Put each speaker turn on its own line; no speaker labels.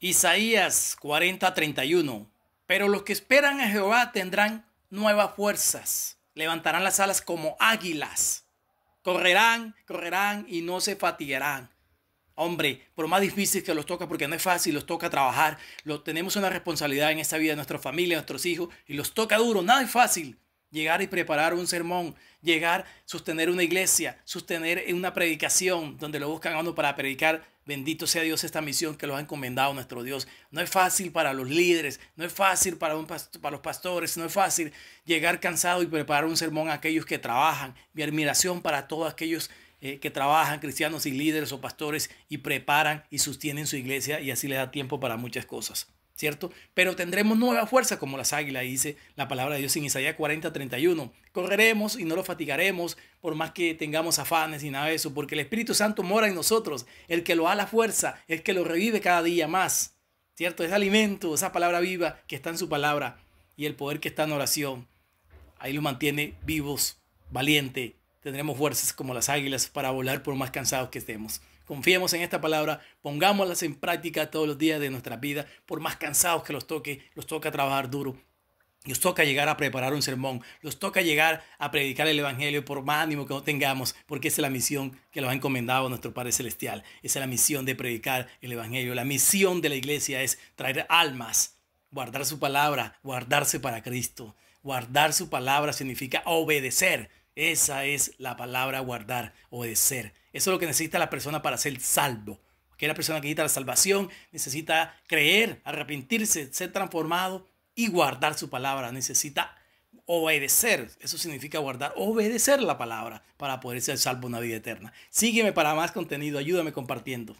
Isaías 40:31. Pero los que esperan a Jehová tendrán nuevas fuerzas, levantarán las alas como águilas, correrán, correrán y no se fatigarán. Hombre, por más difícil que los toca, porque no es fácil, los toca trabajar, tenemos una responsabilidad en esta vida de nuestra familia, nuestros hijos, y los toca duro, nada es fácil. Llegar y preparar un sermón, llegar, sostener una iglesia, sostener una predicación, donde lo buscan a uno para predicar Bendito sea Dios esta misión que lo ha encomendado nuestro Dios. No es fácil para los líderes, no es fácil para, los pastores, no es fácil llegar cansado y preparar un sermón a aquellos que trabajan. Mi admiración para todos aquellos eh, que trabajan, cristianos y líderes o pastores, y preparan y sostienen su iglesia y así les da tiempo para muchas cosas. ¿cierto? Pero tendremos nueva fuerza como las águilas, dice la palabra de Dios en Isaías 40, 31. Correremos y no lo fatigaremos, por más que tengamos afanes y nada de eso, porque el Espíritu Santo mora en nosotros, el que lo da la fuerza, el que lo revive cada día más, ¿cierto? Ese alimento, esa palabra viva que está en su palabra y el poder que está en oración, ahí lo mantiene vivos, valiente, tendremos fuerzas como las águilas para volar por más cansados que estemos. Confiemos en esta palabra, pongámoslas en práctica todos los días de nuestra vida, por más cansados que los toque, los toca trabajar duro, nos toca llegar a preparar un sermón, los toca llegar a predicar el Evangelio por más ánimo que no tengamos, porque esa es la misión que nos ha encomendado nuestro Padre Celestial. Esa es la misión de predicar el Evangelio. La misión de la iglesia es traer almas, guardar su palabra, guardarse para Cristo. Guardar su palabra significa obedecer esa es la palabra guardar, obedecer. Eso es lo que necesita la persona para ser salvo. Que la persona que necesita la salvación necesita creer, arrepentirse, ser transformado y guardar su palabra. Necesita obedecer. Eso significa guardar, obedecer la palabra para poder ser salvo una vida eterna. Sígueme para más contenido. Ayúdame compartiendo.